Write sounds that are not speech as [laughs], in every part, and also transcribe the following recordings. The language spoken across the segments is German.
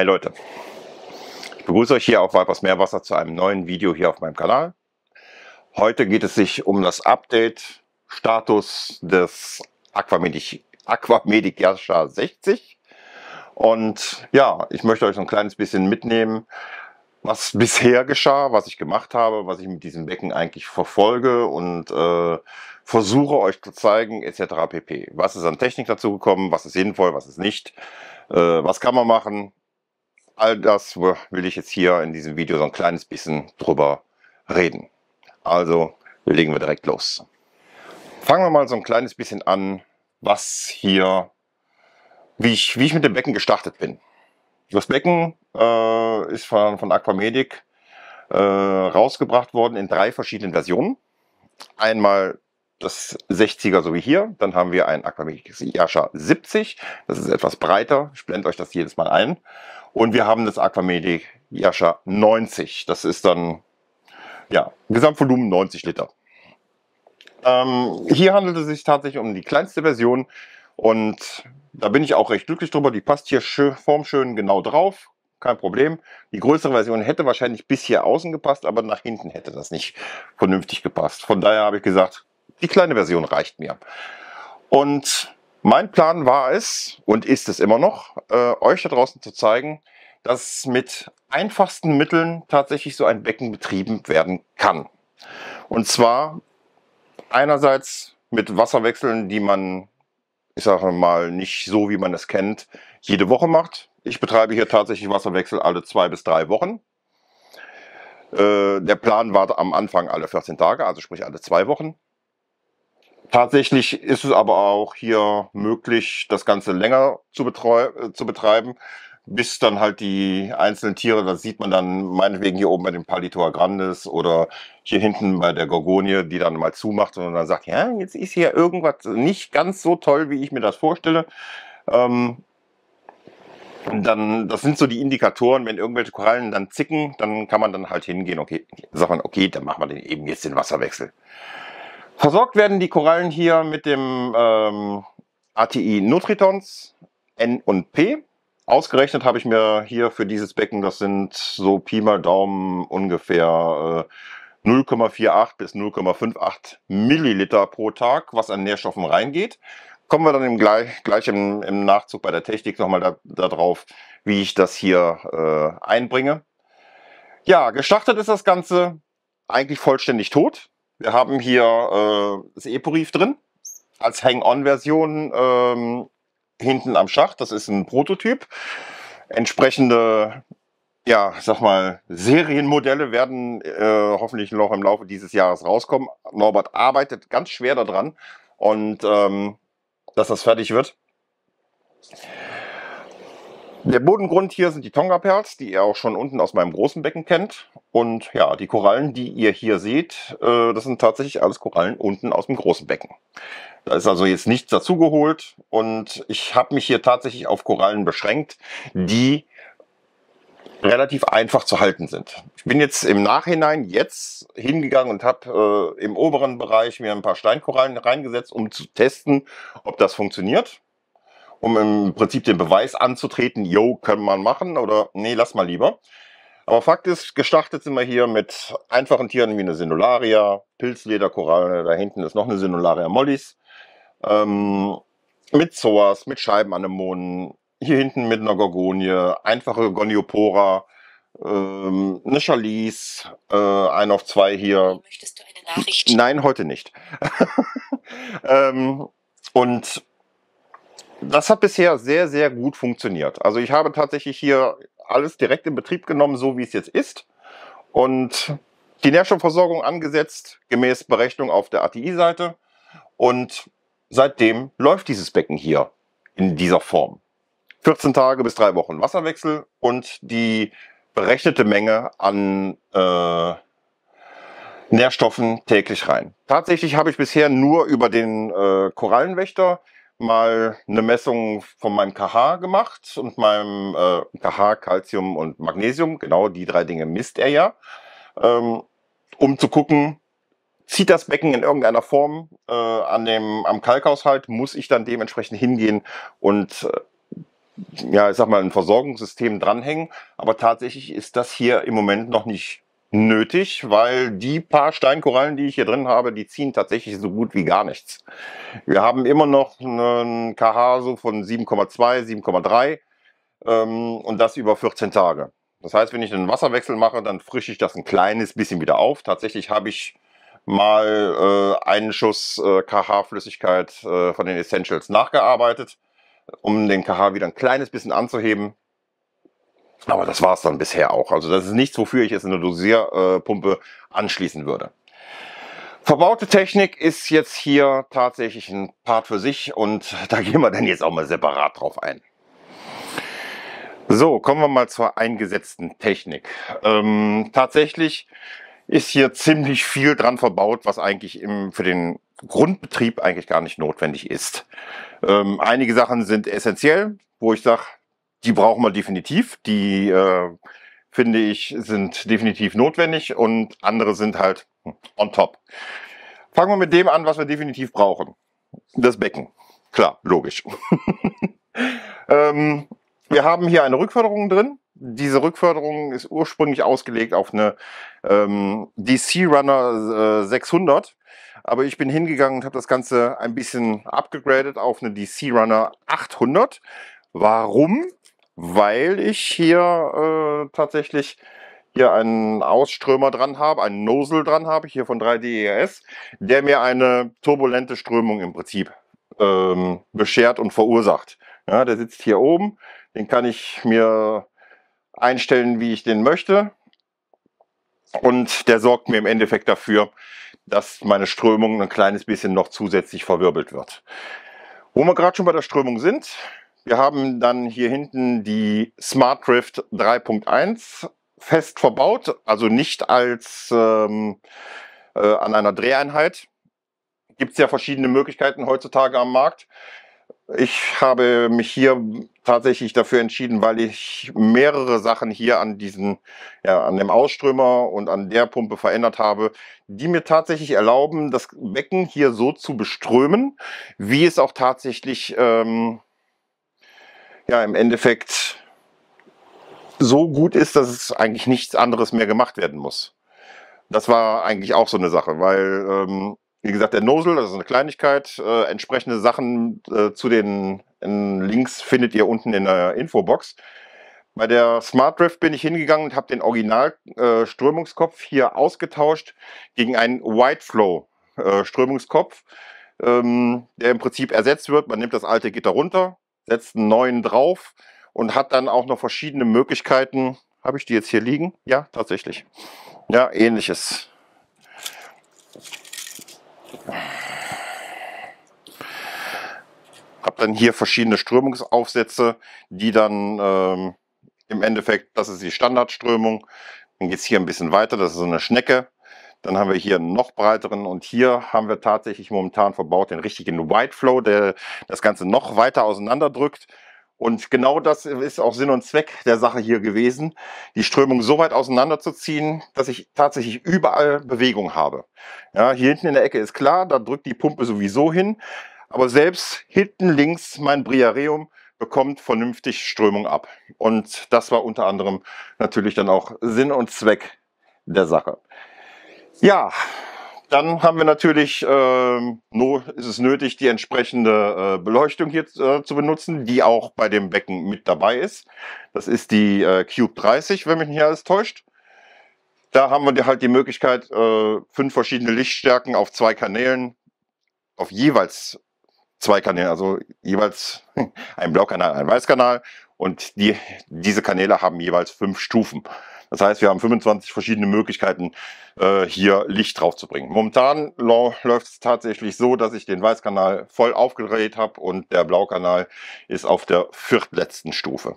Hi Leute, ich begrüße euch hier auf Weibers Meerwasser zu einem neuen Video hier auf meinem Kanal. Heute geht es sich um das Update Status des Aquamedic, Aquamedic Yasha 60 und ja, ich möchte euch so ein kleines bisschen mitnehmen, was bisher geschah, was ich gemacht habe, was ich mit diesem Becken eigentlich verfolge und äh, versuche euch zu zeigen, etc. pp. Was ist an Technik dazu gekommen, was ist sinnvoll, was ist nicht, äh, was kann man machen, all das will ich jetzt hier in diesem Video so ein kleines bisschen drüber reden. Also legen wir direkt los. Fangen wir mal so ein kleines bisschen an, was hier, wie ich, wie ich mit dem Becken gestartet bin. Das Becken äh, ist von, von Aquamedic äh, rausgebracht worden in drei verschiedenen Versionen. Einmal das 60er, so wie hier. Dann haben wir ein Aquamedic Yasha 70. Das ist etwas breiter. Ich blende euch das jedes Mal ein. Und wir haben das Aquamedic Yasha 90. Das ist dann, ja, Gesamtvolumen 90 Liter. Ähm, hier handelt es sich tatsächlich um die kleinste Version und da bin ich auch recht glücklich drüber. Die passt hier schön, formschön genau drauf. Kein Problem. Die größere Version hätte wahrscheinlich bis hier außen gepasst, aber nach hinten hätte das nicht vernünftig gepasst. Von daher habe ich gesagt, die kleine Version reicht mir. Und mein Plan war es und ist es immer noch, äh, euch da draußen zu zeigen, dass mit einfachsten Mitteln tatsächlich so ein Becken betrieben werden kann. Und zwar einerseits mit Wasserwechseln, die man, ich sage mal, nicht so wie man es kennt, jede Woche macht. Ich betreibe hier tatsächlich Wasserwechsel alle zwei bis drei Wochen. Äh, der Plan war am Anfang alle 14 Tage, also sprich alle zwei Wochen. Tatsächlich ist es aber auch hier möglich, das Ganze länger zu, betreu äh, zu betreiben, bis dann halt die einzelnen Tiere, das sieht man dann meinetwegen hier oben bei dem Palitoa grandes oder hier hinten bei der Gorgonie, die dann mal zumacht und dann sagt, ja, jetzt ist hier irgendwas nicht ganz so toll, wie ich mir das vorstelle. Ähm, dann, das sind so die Indikatoren, wenn irgendwelche Korallen dann zicken, dann kann man dann halt hingehen, okay, sagt man, okay, dann machen wir den eben jetzt den Wasserwechsel. Versorgt werden die Korallen hier mit dem ähm, ATI Nutritons N und P. Ausgerechnet habe ich mir hier für dieses Becken, das sind so Pi mal Daumen ungefähr äh, 0,48 bis 0,58 Milliliter pro Tag, was an Nährstoffen reingeht. Kommen wir dann im, gleich, gleich im, im, Nachzug bei der Technik nochmal darauf, da, drauf, wie ich das hier äh, einbringe. Ja, gestartet ist das Ganze eigentlich vollständig tot. Wir haben hier äh, das Epo-Reef drin, als Hang-On-Version ähm, hinten am Schacht. Das ist ein Prototyp. Entsprechende, ja, sag mal, Serienmodelle werden äh, hoffentlich noch im Laufe dieses Jahres rauskommen. Norbert arbeitet ganz schwer daran und ähm, dass das fertig wird. Der Bodengrund hier sind die Tonga-Perls, die ihr auch schon unten aus meinem großen Becken kennt. Und ja, die Korallen, die ihr hier seht, äh, das sind tatsächlich alles Korallen unten aus dem großen Becken. Da ist also jetzt nichts dazugeholt und ich habe mich hier tatsächlich auf Korallen beschränkt, die relativ einfach zu halten sind. Ich bin jetzt im Nachhinein jetzt hingegangen und habe äh, im oberen Bereich mir ein paar Steinkorallen reingesetzt, um zu testen, ob das funktioniert um im Prinzip den Beweis anzutreten, yo, kann man machen oder nee, lass mal lieber. Aber Fakt ist, gestartet sind wir hier mit einfachen Tieren wie eine Sinularia, Pilzlederkoralle, da hinten ist noch eine Sinularia mollis, ähm, mit Zoas, mit Scheibenanemonen, hier hinten mit einer Gorgonie, einfache Goniopora, ähm, eine Chalice, äh, ein auf zwei hier. Möchtest du eine Nachricht? Nein, heute nicht. [laughs] ähm, und das hat bisher sehr, sehr gut funktioniert. Also ich habe tatsächlich hier alles direkt in Betrieb genommen, so wie es jetzt ist. Und die Nährstoffversorgung angesetzt, gemäß Berechnung auf der ATI-Seite. Und seitdem läuft dieses Becken hier in dieser Form. 14 Tage bis drei Wochen Wasserwechsel und die berechnete Menge an äh, Nährstoffen täglich rein. Tatsächlich habe ich bisher nur über den äh, Korallenwächter mal eine Messung von meinem KH gemacht und meinem äh, KH, Calcium und Magnesium. Genau die drei Dinge misst er ja, ähm, um zu gucken, zieht das Becken in irgendeiner Form äh, an dem, am Kalkhaushalt, muss ich dann dementsprechend hingehen und äh, ja, ich sag mal, ein Versorgungssystem dranhängen. Aber tatsächlich ist das hier im Moment noch nicht nötig, weil die paar Steinkorallen, die ich hier drin habe, die ziehen tatsächlich so gut wie gar nichts. Wir haben immer noch einen KH so von 7,2, 7,3 ähm, und das über 14 Tage. Das heißt, wenn ich einen Wasserwechsel mache, dann frische ich das ein kleines bisschen wieder auf. Tatsächlich habe ich mal äh, einen Schuss äh, KH-Flüssigkeit äh, von den Essentials nachgearbeitet, um den KH wieder ein kleines bisschen anzuheben. Aber das war es dann bisher auch. Also das ist nichts, wofür ich jetzt eine Dosierpumpe anschließen würde. Verbaute Technik ist jetzt hier tatsächlich ein Part für sich und da gehen wir dann jetzt auch mal separat drauf ein. So, kommen wir mal zur eingesetzten Technik. Ähm, tatsächlich ist hier ziemlich viel dran verbaut, was eigentlich im, für den Grundbetrieb eigentlich gar nicht notwendig ist. Ähm, einige Sachen sind essentiell, wo ich sage, die brauchen wir definitiv. Die, äh, finde ich, sind definitiv notwendig und andere sind halt on top. Fangen wir mit dem an, was wir definitiv brauchen. Das Becken. Klar, logisch. [laughs] ähm, wir haben hier eine Rückförderung drin. Diese Rückförderung ist ursprünglich ausgelegt auf eine ähm, DC Runner äh, 600. Aber ich bin hingegangen und habe das Ganze ein bisschen abgegradet auf eine DC Runner 800. Warum? weil ich hier äh, tatsächlich hier einen Ausströmer dran habe, einen Nozzle dran habe, hier von 3DES, e der mir eine turbulente Strömung im Prinzip ähm, beschert und verursacht. Ja, der sitzt hier oben, den kann ich mir einstellen, wie ich den möchte. Und der sorgt mir im Endeffekt dafür, dass meine Strömung ein kleines bisschen noch zusätzlich verwirbelt wird. Wo wir gerade schon bei der Strömung sind, wir haben dann hier hinten die Smart Drift 3.1 fest verbaut, also nicht als ähm, äh, an einer Dreheinheit. Gibt es ja verschiedene Möglichkeiten heutzutage am Markt. Ich habe mich hier tatsächlich dafür entschieden, weil ich mehrere Sachen hier an diesen, ja, an dem Ausströmer und an der Pumpe verändert habe, die mir tatsächlich erlauben, das Becken hier so zu beströmen, wie es auch tatsächlich ähm, ja im Endeffekt so gut ist, dass es eigentlich nichts anderes mehr gemacht werden muss. Das war eigentlich auch so eine Sache, weil, ähm, wie gesagt, der Nozzle, das ist eine Kleinigkeit, äh, entsprechende Sachen äh, zu den Links findet ihr unten in der Infobox. Bei der Smart Drift bin ich hingegangen und habe den Original-Strömungskopf äh, hier ausgetauscht gegen einen White Flow äh, Strömungskopf, ähm, der im Prinzip ersetzt wird. Man nimmt das alte Gitter runter, setzt einen neuen drauf und hat dann auch noch verschiedene Möglichkeiten. Habe ich die jetzt hier liegen? Ja, tatsächlich. Ja, ähnliches. Habe dann hier verschiedene Strömungsaufsätze, die dann ähm, im Endeffekt, das ist die Standardströmung. Dann geht es hier ein bisschen weiter, das ist so eine Schnecke. Dann haben wir hier einen noch breiteren und hier haben wir tatsächlich momentan verbaut den richtigen White Flow, der das Ganze noch weiter auseinanderdrückt. Und genau das ist auch Sinn und Zweck der Sache hier gewesen, die Strömung so weit auseinanderzuziehen, dass ich tatsächlich überall Bewegung habe. Ja, hier hinten in der Ecke ist klar, da drückt die Pumpe sowieso hin, aber selbst hinten links mein Briareum bekommt vernünftig Strömung ab. Und das war unter anderem natürlich dann auch Sinn und Zweck der Sache. Ja, dann haben wir natürlich, ähm, nur ist es nötig, die entsprechende äh, Beleuchtung hier äh, zu benutzen, die auch bei dem Becken mit dabei ist. Das ist die äh, Cube 30, wenn mich nicht alles täuscht. Da haben wir halt die Möglichkeit, äh, fünf verschiedene Lichtstärken auf zwei Kanälen, auf jeweils zwei Kanälen, also jeweils [laughs] ein Blaukanal, ein Weißkanal. Und die, diese Kanäle haben jeweils fünf Stufen. Das heißt, wir haben 25 verschiedene Möglichkeiten, äh, hier Licht drauf zu bringen. Momentan läuft es tatsächlich so, dass ich den Weißkanal voll aufgedreht habe und der Blaukanal ist auf der viertletzten Stufe.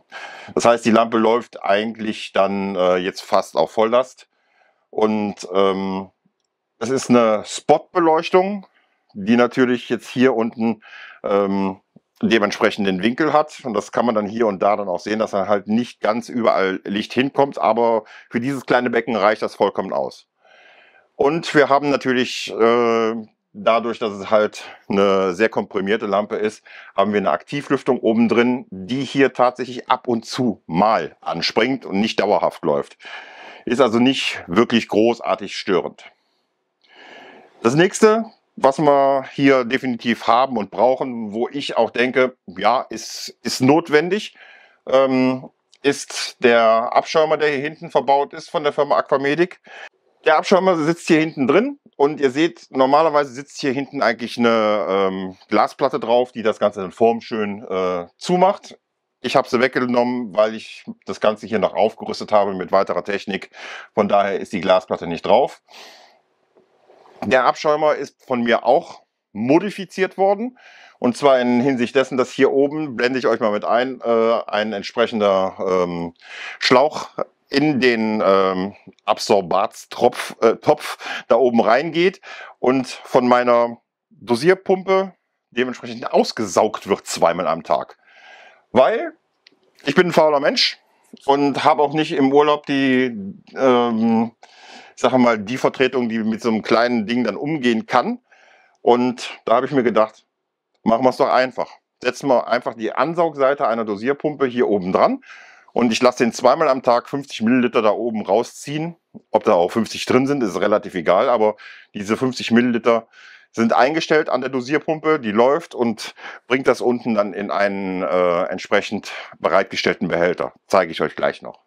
Das heißt, die Lampe läuft eigentlich dann äh, jetzt fast auf Volllast. Und ähm, das ist eine Spotbeleuchtung, die natürlich jetzt hier unten ähm, dementsprechend den Winkel hat. Und das kann man dann hier und da dann auch sehen, dass dann halt nicht ganz überall Licht hinkommt. Aber für dieses kleine Becken reicht das vollkommen aus. Und wir haben natürlich äh, dadurch, dass es halt eine sehr komprimierte Lampe ist, haben wir eine Aktivlüftung oben drin, die hier tatsächlich ab und zu mal anspringt und nicht dauerhaft läuft. Ist also nicht wirklich großartig störend. Das nächste, was wir hier definitiv haben und brauchen, wo ich auch denke, ja, ist, ist notwendig, ähm, ist der Abschäumer, der hier hinten verbaut ist von der Firma Aquamedic. Der Abschäumer sitzt hier hinten drin und ihr seht, normalerweise sitzt hier hinten eigentlich eine ähm, Glasplatte drauf, die das Ganze in Form schön äh, zumacht. Ich habe sie weggenommen, weil ich das Ganze hier noch aufgerüstet habe mit weiterer Technik. Von daher ist die Glasplatte nicht drauf. Der Abschäumer ist von mir auch modifiziert worden. Und zwar in Hinsicht dessen, dass hier oben, blende ich euch mal mit ein, äh, ein entsprechender ähm, Schlauch in den ähm, Absorbatstopf äh, da oben reingeht und von meiner Dosierpumpe dementsprechend ausgesaugt wird zweimal am Tag. Weil ich bin ein fauler Mensch und habe auch nicht im Urlaub die ähm, sag mal, die Vertretung, die mit so einem kleinen Ding dann umgehen kann. Und da habe ich mir gedacht, machen wir es doch einfach. Setzen wir einfach die Ansaugseite einer Dosierpumpe hier oben dran. Und ich lasse den zweimal am Tag 50 Milliliter da oben rausziehen. Ob da auch 50 drin sind, ist relativ egal. Aber diese 50 Milliliter sind eingestellt an der Dosierpumpe. Die läuft und bringt das unten dann in einen äh, entsprechend bereitgestellten Behälter. Zeige ich euch gleich noch.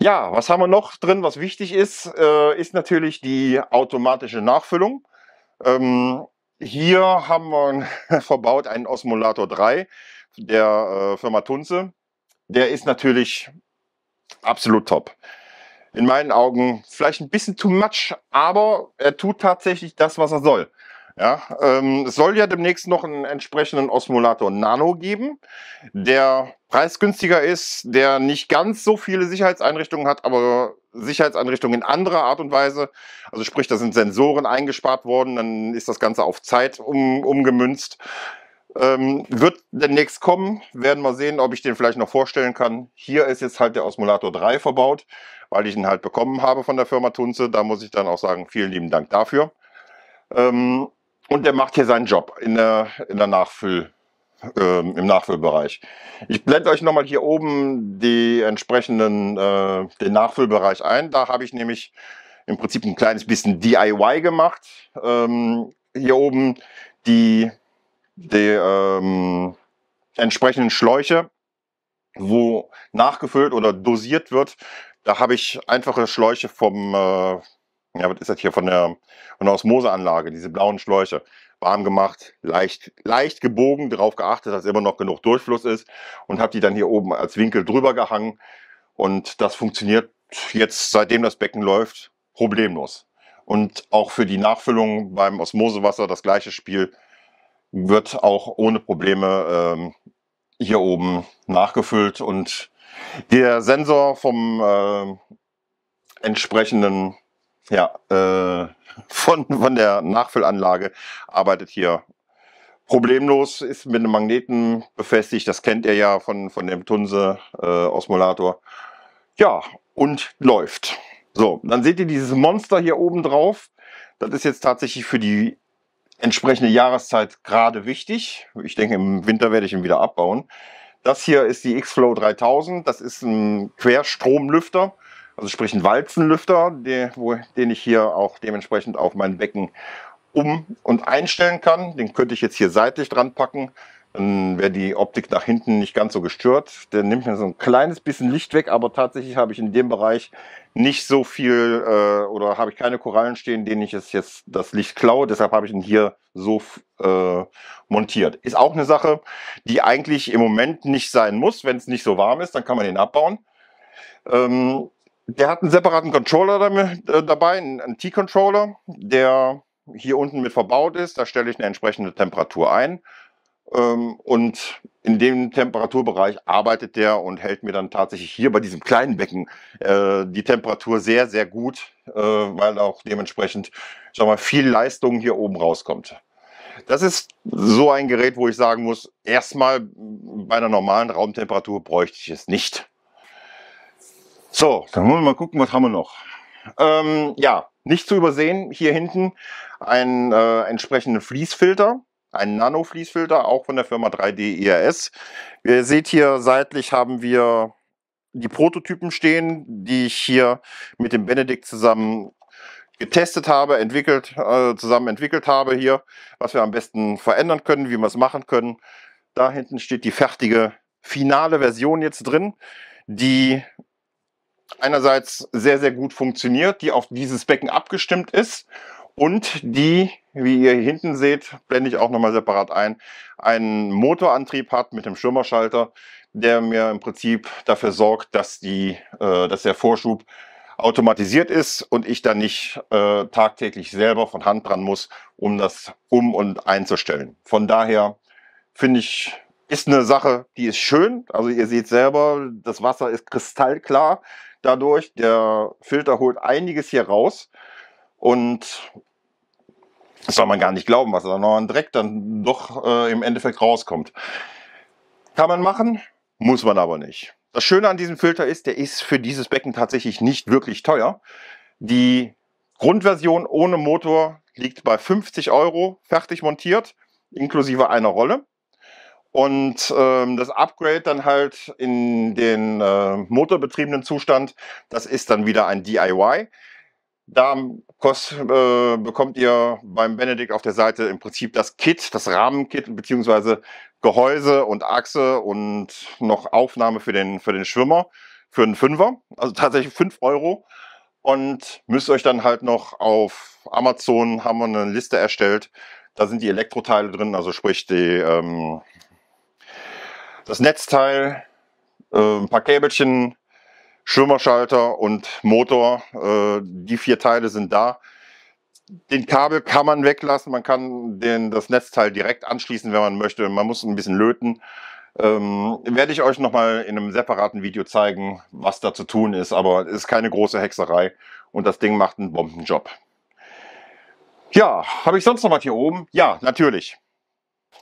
Ja, was haben wir noch drin, was wichtig ist, äh, ist natürlich die automatische Nachfüllung. Ähm, hier haben wir [laughs] verbaut einen Osmolator 3 der äh, Firma Tunze. Der ist natürlich absolut top. In meinen Augen vielleicht ein bisschen too much, aber er tut tatsächlich das, was er soll. Ja, ähm, es soll ja demnächst noch einen entsprechenden Osmulator Nano geben, der preisgünstiger ist, der nicht ganz so viele Sicherheitseinrichtungen hat, aber Sicherheitseinrichtungen in anderer Art und Weise. Also sprich, da sind Sensoren eingespart worden, dann ist das Ganze auf Zeit um, umgemünzt. Ähm, wird demnächst kommen, werden wir sehen, ob ich den vielleicht noch vorstellen kann. Hier ist jetzt halt der Osmulator 3 verbaut, weil ich ihn halt bekommen habe von der Firma Tunze. Da muss ich dann auch sagen, vielen lieben Dank dafür. Ähm, und der macht hier seinen Job in der, in der Nachfüll, äh, im Nachfüllbereich. Ich blende euch nochmal hier oben die entsprechenden, äh, den Nachfüllbereich ein. Da habe ich nämlich im Prinzip ein kleines bisschen DIY gemacht. Ähm, hier oben die, die ähm, entsprechenden Schläuche, wo nachgefüllt oder dosiert wird. Da habe ich einfache Schläuche vom, äh, ja, was ist das hier von der, von der Osmoseanlage, diese blauen Schläuche? Warm gemacht, leicht, leicht gebogen, darauf geachtet, dass immer noch genug Durchfluss ist und habe die dann hier oben als Winkel drüber gehangen. Und das funktioniert jetzt, seitdem das Becken läuft, problemlos. Und auch für die Nachfüllung beim Osmosewasser das gleiche Spiel wird auch ohne Probleme ähm, hier oben nachgefüllt. Und der Sensor vom äh, entsprechenden ja, äh, [laughs] von, von der Nachfüllanlage arbeitet hier problemlos, ist mit einem Magneten befestigt. Das kennt ihr ja von, von dem Tunse-Osmolator. Äh, ja, und läuft. So, dann seht ihr dieses Monster hier oben drauf. Das ist jetzt tatsächlich für die entsprechende Jahreszeit gerade wichtig. Ich denke, im Winter werde ich ihn wieder abbauen. Das hier ist die X-Flow 3000. Das ist ein Querstromlüfter. Also sprich ein Walzenlüfter, den, wo, den ich hier auch dementsprechend auf mein Becken um- und einstellen kann. Den könnte ich jetzt hier seitlich dran packen. Dann wäre die Optik nach hinten nicht ganz so gestört. Der nimmt mir so ein kleines bisschen Licht weg, aber tatsächlich habe ich in dem Bereich nicht so viel äh, oder habe ich keine Korallen stehen, denen ich es jetzt das Licht klaue. Deshalb habe ich ihn hier so äh, montiert. Ist auch eine Sache, die eigentlich im Moment nicht sein muss. Wenn es nicht so warm ist, dann kann man den abbauen. Ähm, der hat einen separaten Controller äh, dabei, einen T-Controller, der hier unten mit verbaut ist. Da stelle ich eine entsprechende Temperatur ein. Ähm, und in dem Temperaturbereich arbeitet der und hält mir dann tatsächlich hier bei diesem kleinen Becken äh, die Temperatur sehr, sehr gut, äh, weil auch dementsprechend ich sag mal, viel Leistung hier oben rauskommt. Das ist so ein Gerät, wo ich sagen muss, erstmal bei einer normalen Raumtemperatur bräuchte ich es nicht. So, dann wollen wir mal gucken, was haben wir noch. Ähm, ja, nicht zu übersehen, hier hinten einen äh, entsprechenden Fließfilter, einen Nano-Fließfilter, auch von der Firma 3D ERS. Ihr seht hier seitlich haben wir die Prototypen stehen, die ich hier mit dem Benedikt zusammen getestet habe, entwickelt, äh, zusammen entwickelt habe hier, was wir am besten verändern können, wie wir es machen können. Da hinten steht die fertige finale Version jetzt drin, die einerseits sehr, sehr gut funktioniert, die auf dieses Becken abgestimmt ist und die, wie ihr hier hinten seht, blende ich auch nochmal separat ein, einen Motorantrieb hat mit dem Schirmerschalter, der mir im Prinzip dafür sorgt, dass, die, äh, dass der Vorschub automatisiert ist und ich dann nicht äh, tagtäglich selber von Hand dran muss, um das um- und einzustellen. Von daher finde ich, ist eine Sache, die ist schön. Also ihr seht selber, das Wasser ist kristallklar dadurch. Der Filter holt einiges hier raus und das soll man gar nicht glauben, was da noch an Dreck dann doch äh, im Endeffekt rauskommt. Kann man machen, muss man aber nicht. Das Schöne an diesem Filter ist, der ist für dieses Becken tatsächlich nicht wirklich teuer. Die Grundversion ohne Motor liegt bei 50 Euro, fertig montiert, inklusive einer Rolle und ähm, das Upgrade dann halt in den äh, motorbetriebenen Zustand, das ist dann wieder ein DIY. Da kost, äh, bekommt ihr beim Benedikt auf der Seite im Prinzip das Kit, das Rahmenkit beziehungsweise Gehäuse und Achse und noch Aufnahme für den, für den Schwimmer, für einen Fünfer, also tatsächlich 5 Euro. Und müsst euch dann halt noch auf Amazon, haben wir eine Liste erstellt, da sind die Elektroteile drin, also sprich die ähm, das Netzteil, äh, ein paar Käbelchen, Schwimmerschalter und Motor. Äh, die vier Teile sind da. Den Kabel kann man weglassen. Man kann den, das Netzteil direkt anschließen, wenn man möchte. Man muss ein bisschen löten. Ähm, werde ich euch nochmal in einem separaten Video zeigen, was da zu tun ist. Aber es ist keine große Hexerei und das Ding macht einen Bombenjob. Ja, habe ich sonst noch was hier oben? Ja, natürlich.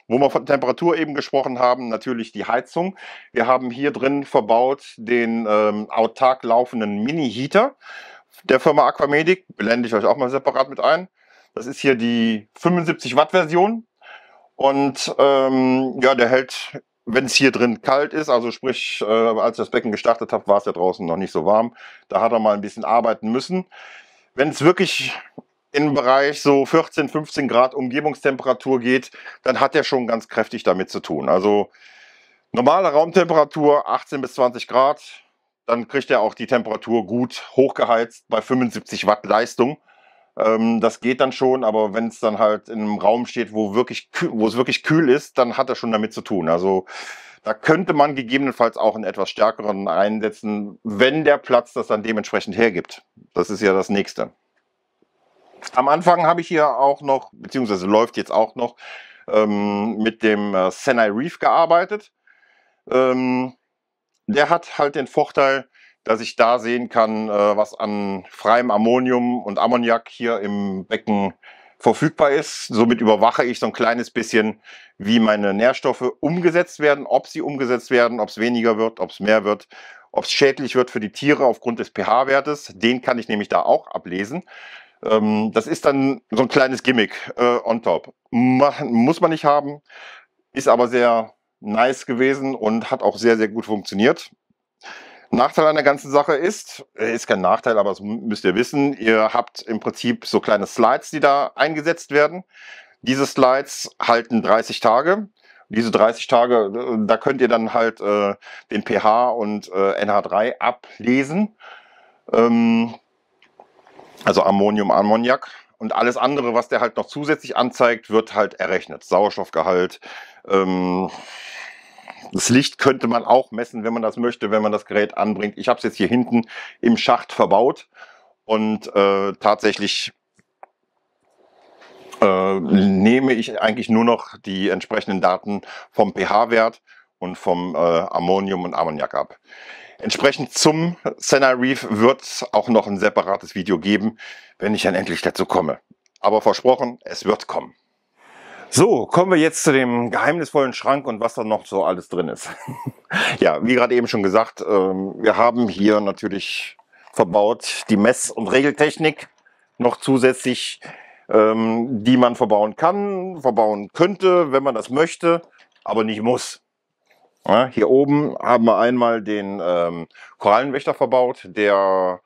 Wo wir von Temperatur eben gesprochen haben, natürlich die Heizung. Wir haben hier drin verbaut den ähm, autark laufenden Mini-Heater der Firma Aquamedic. Blende ich euch auch mal separat mit ein. Das ist hier die 75 Watt Version. Und ähm, ja, der hält, wenn es hier drin kalt ist, also sprich, äh, als ich das Becken gestartet habe, war es ja draußen noch nicht so warm. Da hat er mal ein bisschen arbeiten müssen. Wenn es wirklich in Bereich so 14, 15 Grad Umgebungstemperatur geht, dann hat er schon ganz kräftig damit zu tun. Also normale Raumtemperatur 18 bis 20 Grad, dann kriegt er auch die Temperatur gut hochgeheizt bei 75 Watt Leistung. Ähm, das geht dann schon, aber wenn es dann halt in einem Raum steht, wo, wirklich, wo es wirklich kühl ist, dann hat er schon damit zu tun. Also da könnte man gegebenenfalls auch einen etwas stärkeren einsetzen, wenn der Platz das dann dementsprechend hergibt. Das ist ja das Nächste. Am Anfang habe ich hier auch noch, beziehungsweise läuft jetzt auch noch, ähm, mit dem äh, Senai Reef gearbeitet. Ähm, der hat halt den Vorteil, dass ich da sehen kann, äh, was an freiem Ammonium und Ammoniak hier im Becken verfügbar ist. Somit überwache ich so ein kleines bisschen, wie meine Nährstoffe umgesetzt werden, ob sie umgesetzt werden, ob es weniger wird, ob es mehr wird, ob es schädlich wird für die Tiere aufgrund des pH-Wertes. Den kann ich nämlich da auch ablesen. Ähm, das ist dann so ein kleines Gimmick äh, on top. Mach, muss man nicht haben, ist aber sehr nice gewesen und hat auch sehr, sehr gut funktioniert. Nachteil an der ganzen Sache ist, äh, ist kein Nachteil, aber das müsst ihr wissen, ihr habt im Prinzip so kleine Slides, die da eingesetzt werden. Diese Slides halten 30 Tage. Diese 30 Tage, äh, da könnt ihr dann halt äh, den pH und äh, NH3 ablesen. Ähm, also Ammonium, Ammoniak. Und alles andere, was der halt noch zusätzlich anzeigt, wird halt errechnet. Sauerstoffgehalt. Ähm, das Licht könnte man auch messen, wenn man das möchte, wenn man das Gerät anbringt. Ich habe es jetzt hier hinten im Schacht verbaut. Und äh, tatsächlich äh, nehme ich eigentlich nur noch die entsprechenden Daten vom pH-Wert und vom äh, Ammonium und Ammoniak ab. Entsprechend zum Senna Reef wird es auch noch ein separates Video geben, wenn ich dann endlich dazu komme. Aber versprochen, es wird kommen. So, kommen wir jetzt zu dem geheimnisvollen Schrank und was da noch so alles drin ist. [laughs] ja, wie gerade eben schon gesagt, ähm, wir haben hier natürlich verbaut die Mess- und Regeltechnik noch zusätzlich, ähm, die man verbauen kann, verbauen könnte, wenn man das möchte, aber nicht muss. Ja, hier oben haben wir einmal den ähm, Korallenwächter verbaut, der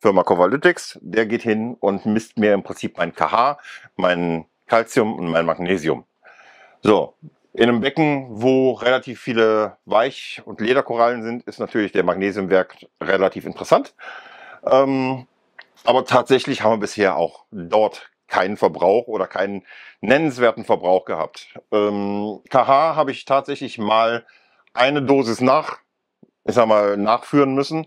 Firma Kovalytics. Der geht hin und misst mir im Prinzip mein KH, mein Calcium und mein Magnesium. So, in einem Becken, wo relativ viele Weich- und Lederkorallen sind, ist natürlich der Magnesiumwerk relativ interessant. Ähm, aber tatsächlich haben wir bisher auch dort keinen Verbrauch oder keinen nennenswerten Verbrauch gehabt. Ähm, KH habe ich tatsächlich mal eine Dosis nach, ich sag mal, nachführen müssen.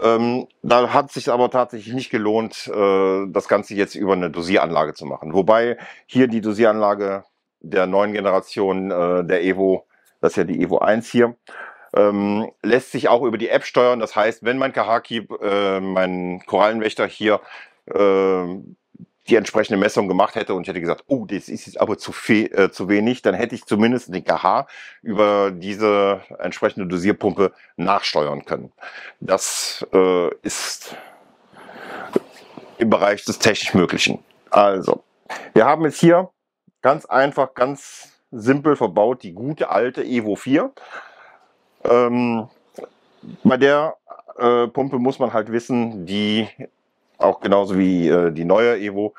Ähm, da hat sich aber tatsächlich nicht gelohnt, äh, das Ganze jetzt über eine Dosieranlage zu machen. Wobei hier die Dosieranlage der neuen Generation äh, der Evo, das ist ja die Evo 1 hier, ähm, lässt sich auch über die App steuern. Das heißt, wenn mein Kahaki, äh, mein Korallenwächter hier äh, die entsprechende Messung gemacht hätte und ich hätte gesagt, oh, das ist jetzt aber zu, viel, äh, zu wenig, dann hätte ich zumindest den KH über diese entsprechende Dosierpumpe nachsteuern können. Das äh, ist im Bereich des technisch Möglichen. Also, wir haben jetzt hier ganz einfach, ganz simpel verbaut die gute alte Evo 4. Ähm, bei der äh, Pumpe muss man halt wissen, die auch genauso wie äh, die neue Evo,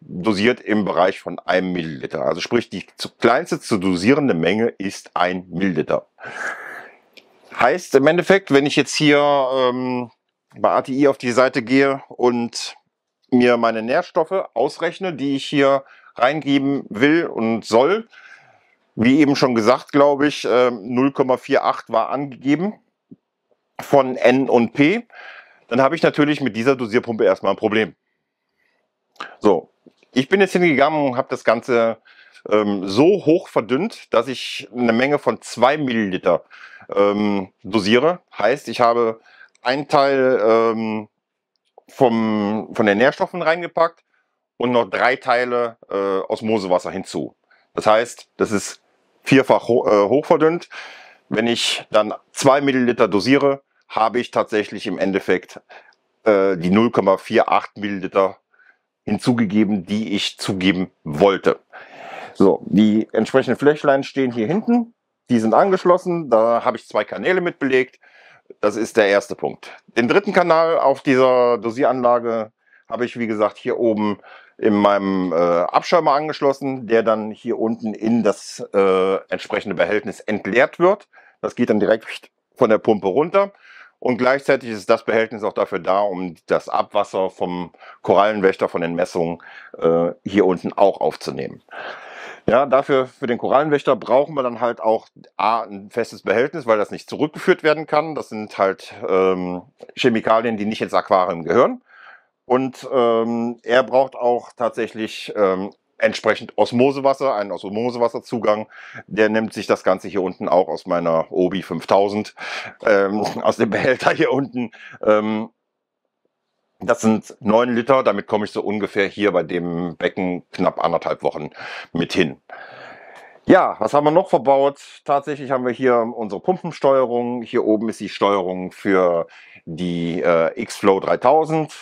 dosiert im Bereich von einem Milliliter. Also sprich, die kleinste zu dosierende Menge ist ein Milliliter. Heißt im Endeffekt, wenn ich jetzt hier ähm, bei ATI auf die Seite gehe und mir meine Nährstoffe ausrechne, die ich hier reingeben will und soll, wie eben schon gesagt, glaube ich, äh, 0,48 war angegeben von N und P dann habe ich natürlich mit dieser Dosierpumpe erstmal ein Problem. So, ich bin jetzt hingegangen und habe das Ganze ähm, so hoch verdünnt, dass ich eine Menge von 2 Milliliter ähm, dosiere. Heißt, ich habe einen Teil ähm, vom, von den Nährstoffen reingepackt und noch drei Teile äh, Osmosewasser hinzu. Das heißt, das ist vierfach ho äh, hochverdünnt. Wenn ich dann 2 Milliliter dosiere, habe ich tatsächlich im Endeffekt äh, die 0,48 Milliliter hinzugegeben, die ich zugeben wollte. So, die entsprechenden Flächlein stehen hier hinten. Die sind angeschlossen. Da habe ich zwei Kanäle mit belegt. Das ist der erste Punkt. Den dritten Kanal auf dieser Dosieranlage habe ich, wie gesagt, hier oben in meinem äh, Abschirmer angeschlossen, der dann hier unten in das äh, entsprechende Behältnis entleert wird. Das geht dann direkt von der Pumpe runter. Und gleichzeitig ist das Behältnis auch dafür da, um das Abwasser vom Korallenwächter, von den Messungen äh, hier unten auch aufzunehmen. Ja, dafür für den Korallenwächter brauchen wir dann halt auch A, ein festes Behältnis, weil das nicht zurückgeführt werden kann. Das sind halt ähm, Chemikalien, die nicht ins Aquarium gehören. Und ähm, er braucht auch tatsächlich ähm, entsprechend Osmosewasser, einen Osmosewasserzugang. Der nimmt sich das Ganze hier unten auch aus meiner Obi 5000, ähm, oh. aus dem Behälter hier unten. Ähm, das sind 9 Liter, damit komme ich so ungefähr hier bei dem Becken knapp anderthalb Wochen mit hin. Ja, was haben wir noch verbaut? Tatsächlich haben wir hier unsere Pumpensteuerung. Hier oben ist die Steuerung für die äh, X-Flow 3000.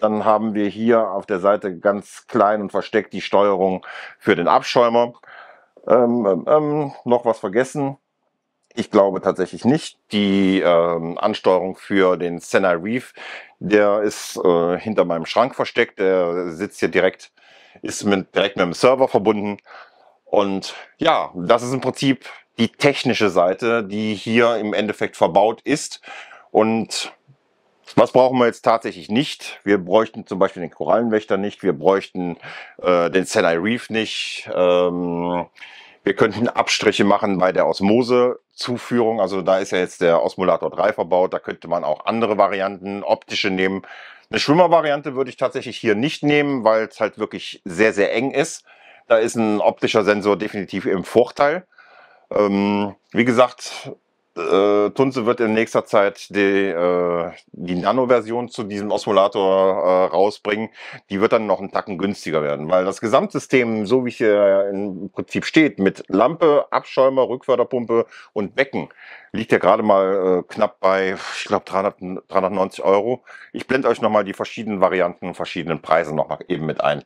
Dann haben wir hier auf der Seite ganz klein und versteckt die Steuerung für den Abschäumer. Ähm, ähm, noch was vergessen? Ich glaube tatsächlich nicht. Die ähm, Ansteuerung für den Senna Reef, der ist äh, hinter meinem Schrank versteckt. Der sitzt hier direkt, ist mit, direkt mit dem Server verbunden. Und ja, das ist im Prinzip die technische Seite, die hier im Endeffekt verbaut ist. Und was brauchen wir jetzt tatsächlich nicht? Wir bräuchten zum Beispiel den Korallenwächter nicht, wir bräuchten äh, den Senai Reef nicht. Ähm, wir könnten Abstriche machen bei der Osmose-Zuführung. Also da ist ja jetzt der Osmolator 3 verbaut. Da könnte man auch andere Varianten, optische nehmen. Eine Schwimmervariante würde ich tatsächlich hier nicht nehmen, weil es halt wirklich sehr, sehr eng ist. Da ist ein optischer Sensor definitiv im Vorteil. Ähm, wie gesagt, äh, Tunze wird in nächster Zeit die, äh, die Nano-Version zu diesem Osmolator äh, rausbringen. Die wird dann noch einen Tacken günstiger werden, weil das Gesamtsystem, so wie es hier im Prinzip steht, mit Lampe, Abschäumer, Rückförderpumpe und Becken, liegt ja gerade mal äh, knapp bei, ich glaube, 390 Euro. Ich blende euch nochmal die verschiedenen Varianten und verschiedenen Preise nochmal eben mit ein.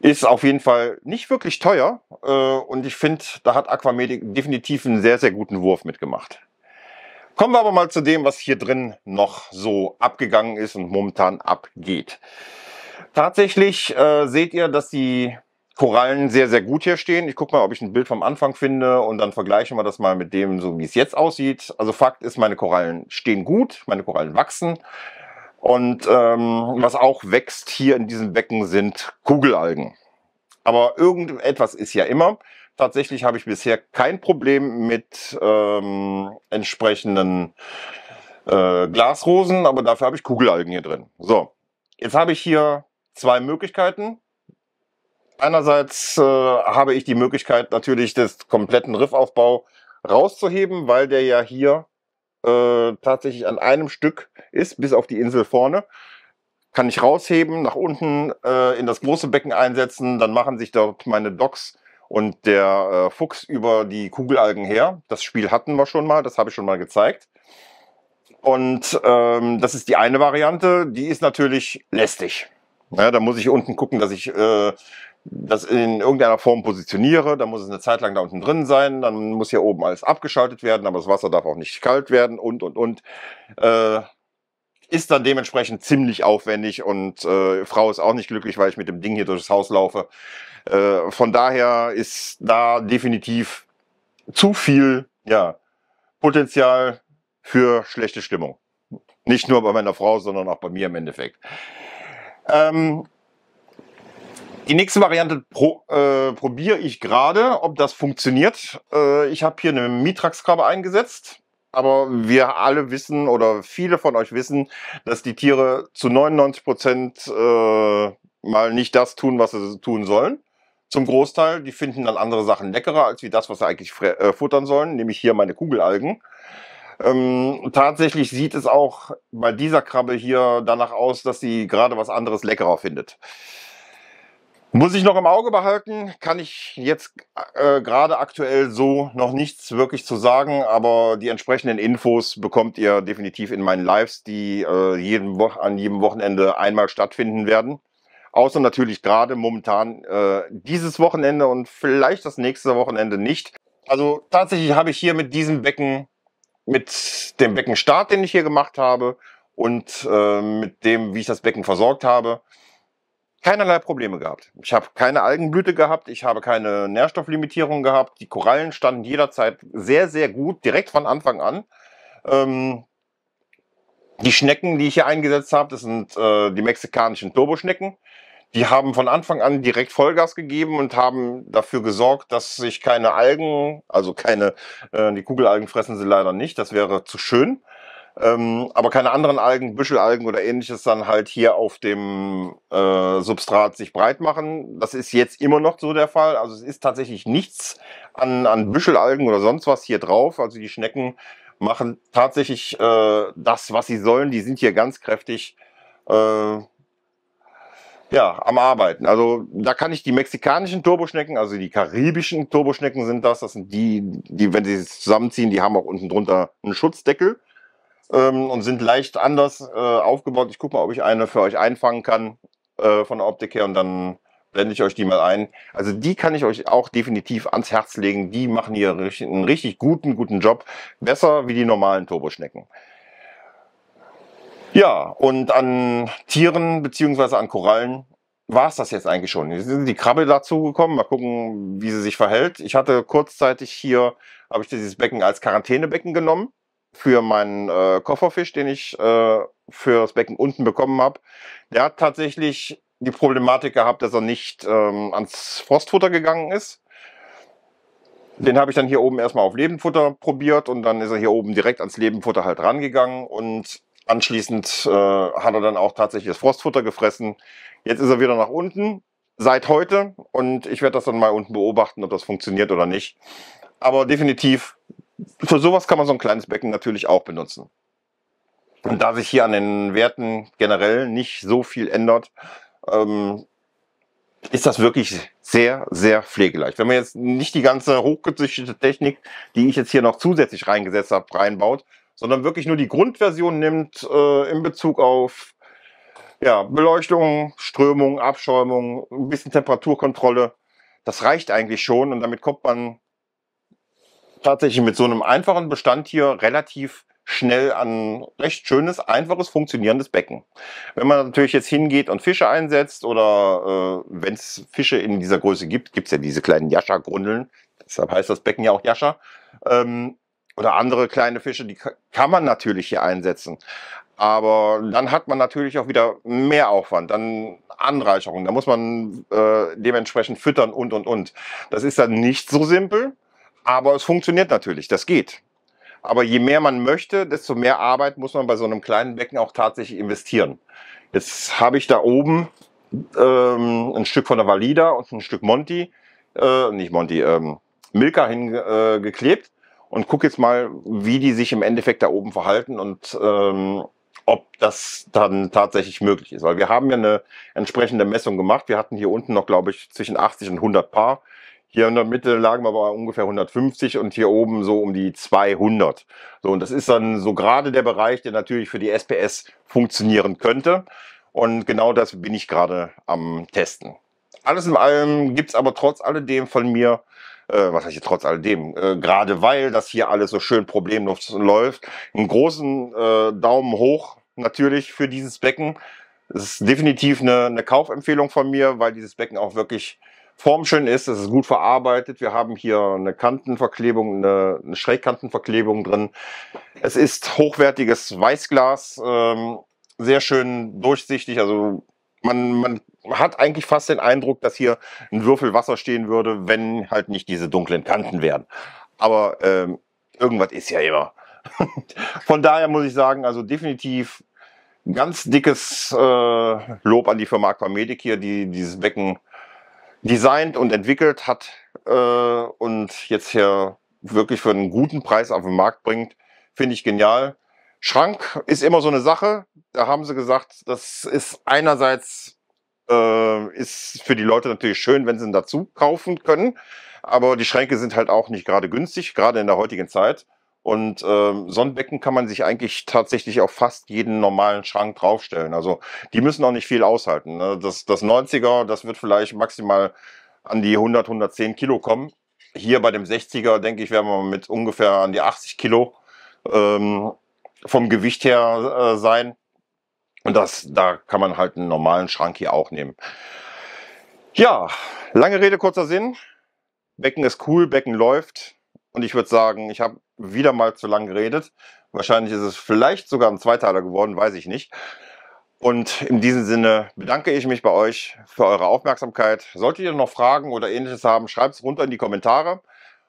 Ist auf jeden Fall nicht wirklich teuer äh, und ich finde, da hat Aquamedic definitiv einen sehr, sehr guten Wurf mitgemacht. Kommen wir aber mal zu dem, was hier drin noch so abgegangen ist und momentan abgeht. Tatsächlich äh, seht ihr, dass die Korallen sehr, sehr gut hier stehen. Ich gucke mal, ob ich ein Bild vom Anfang finde und dann vergleichen wir das mal mit dem, so wie es jetzt aussieht. Also Fakt ist, meine Korallen stehen gut, meine Korallen wachsen. Und ähm, was auch wächst hier in diesem Becken sind Kugelalgen. Aber irgendetwas ist ja immer. Tatsächlich habe ich bisher kein Problem mit ähm, entsprechenden äh, Glasrosen, aber dafür habe ich Kugelalgen hier drin. So, jetzt habe ich hier zwei Möglichkeiten. Einerseits äh, habe ich die Möglichkeit natürlich des kompletten Riffaufbau rauszuheben, weil der ja hier äh, tatsächlich an einem Stück ist, bis auf die Insel vorne. Kann ich rausheben, nach unten äh, in das große Becken einsetzen, dann machen sich dort meine Docks und der äh, Fuchs über die Kugelalgen her. Das Spiel hatten wir schon mal, das habe ich schon mal gezeigt. Und ähm, das ist die eine Variante, die ist natürlich lästig. Ja, da muss ich unten gucken, dass ich äh, das in irgendeiner Form positioniere. Da muss es eine Zeit lang da unten drin sein. Dann muss hier oben alles abgeschaltet werden, aber das Wasser darf auch nicht kalt werden und, und, und. Äh, ist dann dementsprechend ziemlich aufwendig und äh, Frau ist auch nicht glücklich, weil ich mit dem Ding hier durchs Haus laufe. Äh, von daher ist da definitiv zu viel ja, Potenzial für schlechte Stimmung. Nicht nur bei meiner Frau, sondern auch bei mir im Endeffekt. Ähm, die nächste Variante pro, äh, probiere ich gerade, ob das funktioniert. Äh, ich habe hier eine Mitrax-Krabbe eingesetzt. Aber wir alle wissen oder viele von euch wissen, dass die Tiere zu 99 Prozent äh, mal nicht das tun, was sie tun sollen. Zum Großteil, die finden dann andere Sachen leckerer als wie das, was sie eigentlich äh, futtern sollen, nämlich hier meine Kugelalgen. Ähm, tatsächlich sieht es auch bei dieser Krabbe hier danach aus, dass sie gerade was anderes leckerer findet. Muss ich noch im Auge behalten, kann ich jetzt äh, gerade aktuell so noch nichts wirklich zu sagen, aber die entsprechenden Infos bekommt ihr definitiv in meinen Lives, die äh, jeden Wo an jedem Wochenende einmal stattfinden werden. Außer natürlich gerade momentan äh, dieses Wochenende und vielleicht das nächste Wochenende nicht. Also tatsächlich habe ich hier mit diesem Becken mit dem Beckenstart, den ich hier gemacht habe und äh, mit dem, wie ich das Becken versorgt habe, keinerlei Probleme gehabt. Ich habe keine Algenblüte gehabt, ich habe keine Nährstofflimitierung gehabt. Die Korallen standen jederzeit sehr, sehr gut, direkt von Anfang an. Ähm, die Schnecken, die ich hier eingesetzt habe, das sind äh, die mexikanischen Turboschnecken. Die haben von Anfang an direkt Vollgas gegeben und haben dafür gesorgt, dass sich keine Algen, also keine, äh, die Kugelalgen fressen sie leider nicht, das wäre zu schön. Ähm, aber keine anderen Algen, Büschelalgen oder ähnliches dann halt hier auf dem äh, Substrat sich breit machen. Das ist jetzt immer noch so der Fall. Also es ist tatsächlich nichts an, an Büschelalgen oder sonst was hier drauf. Also die Schnecken machen tatsächlich äh, das, was sie sollen. Die sind hier ganz kräftig äh, ja, am Arbeiten. Also da kann ich die mexikanischen Turboschnecken, also die karibischen Turboschnecken sind das. Das sind die, die, wenn sie es zusammenziehen, die haben auch unten drunter einen Schutzdeckel ähm, und sind leicht anders äh, aufgebaut. Ich gucke mal, ob ich eine für euch einfangen kann äh, von der Optik her und dann blende ich euch die mal ein. Also die kann ich euch auch definitiv ans Herz legen. Die machen hier einen richtig guten, guten Job. Besser wie die normalen Turboschnecken. Ja, und an Tieren beziehungsweise an Korallen war es das jetzt eigentlich schon. Jetzt sind die Krabbe dazu gekommen. Mal gucken, wie sie sich verhält. Ich hatte kurzzeitig hier, habe ich dieses Becken als Quarantänebecken genommen für meinen äh, Kofferfisch, den ich äh, für das Becken unten bekommen habe. Der hat tatsächlich die Problematik gehabt, dass er nicht ähm, ans Frostfutter gegangen ist. Den habe ich dann hier oben erstmal auf Lebenfutter probiert und dann ist er hier oben direkt ans Lebenfutter halt rangegangen und Anschließend äh, hat er dann auch tatsächlich das Frostfutter gefressen. Jetzt ist er wieder nach unten, seit heute. Und ich werde das dann mal unten beobachten, ob das funktioniert oder nicht. Aber definitiv, für sowas kann man so ein kleines Becken natürlich auch benutzen. Und da sich hier an den Werten generell nicht so viel ändert, ähm, ist das wirklich sehr, sehr pflegeleicht. Wenn man jetzt nicht die ganze hochgezüchtete Technik, die ich jetzt hier noch zusätzlich reingesetzt habe, reinbaut, sondern wirklich nur die Grundversion nimmt äh, in Bezug auf ja, Beleuchtung, Strömung, Abschäumung, ein bisschen Temperaturkontrolle. Das reicht eigentlich schon und damit kommt man tatsächlich mit so einem einfachen Bestand hier relativ schnell an recht schönes, einfaches, funktionierendes Becken. Wenn man natürlich jetzt hingeht und Fische einsetzt oder äh, wenn es Fische in dieser Größe gibt, gibt es ja diese kleinen Jascha-Grundeln, deshalb heißt das Becken ja auch Jascha, ähm, oder andere kleine Fische, die kann man natürlich hier einsetzen. Aber dann hat man natürlich auch wieder mehr Aufwand, dann Anreicherung, da muss man äh, dementsprechend füttern und und und. Das ist dann nicht so simpel, aber es funktioniert natürlich, das geht. Aber je mehr man möchte, desto mehr Arbeit muss man bei so einem kleinen Becken auch tatsächlich investieren. Jetzt habe ich da oben ähm, ein Stück von der Valida und ein Stück Monty, äh, nicht Monty, ähm, Milka hingeklebt. Äh, und gucke jetzt mal, wie die sich im Endeffekt da oben verhalten und ähm, ob das dann tatsächlich möglich ist. Weil wir haben ja eine entsprechende Messung gemacht. Wir hatten hier unten noch, glaube ich, zwischen 80 und 100 Paar. Hier in der Mitte lagen wir bei ungefähr 150 und hier oben so um die 200. So, und das ist dann so gerade der Bereich, der natürlich für die SPS funktionieren könnte. Und genau das bin ich gerade am Testen. Alles in allem gibt es aber trotz alledem von mir äh, was heißt jetzt trotz alledem, äh, gerade weil das hier alles so schön problemlos läuft, einen großen äh, Daumen hoch natürlich für dieses Becken. Es ist definitiv eine, eine Kaufempfehlung von mir, weil dieses Becken auch wirklich formschön ist. Es ist gut verarbeitet. Wir haben hier eine Kantenverklebung, eine, eine Schrägkantenverklebung drin. Es ist hochwertiges Weißglas, ähm, sehr schön durchsichtig, also man, man hat eigentlich fast den Eindruck, dass hier ein Würfel Wasser stehen würde, wenn halt nicht diese dunklen Kanten wären. Aber ähm, irgendwas ist ja immer. [laughs] Von daher muss ich sagen, also definitiv ganz dickes äh, Lob an die Firma Aquamedic hier, die dieses Becken designt und entwickelt hat äh, und jetzt hier wirklich für einen guten Preis auf den Markt bringt. Finde ich genial. Schrank ist immer so eine Sache. Da haben sie gesagt, das ist einerseits äh, ist für die Leute natürlich schön, wenn sie ihn dazu kaufen können. Aber die Schränke sind halt auch nicht gerade günstig, gerade in der heutigen Zeit. Und ähm, Sonnenbecken kann man sich eigentlich tatsächlich auf fast jeden normalen Schrank draufstellen. Also die müssen auch nicht viel aushalten. Ne? Das, das 90er, das wird vielleicht maximal an die 100, 110 Kilo kommen. Hier bei dem 60er, denke ich, werden wir mit ungefähr an die 80 Kilo ähm, vom Gewicht her äh, sein. Und das, da kann man halt einen normalen Schrank hier auch nehmen. Ja, lange Rede, kurzer Sinn. Becken ist cool, Becken läuft. Und ich würde sagen, ich habe wieder mal zu lang geredet. Wahrscheinlich ist es vielleicht sogar ein Zweiteiler geworden, weiß ich nicht. Und in diesem Sinne bedanke ich mich bei euch für eure Aufmerksamkeit. Solltet ihr noch Fragen oder ähnliches haben, schreibt es runter in die Kommentare.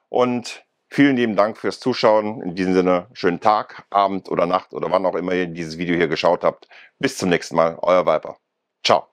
Und Vielen lieben Dank fürs Zuschauen. In diesem Sinne, schönen Tag, Abend oder Nacht oder wann auch immer ihr dieses Video hier geschaut habt. Bis zum nächsten Mal, euer Viper. Ciao.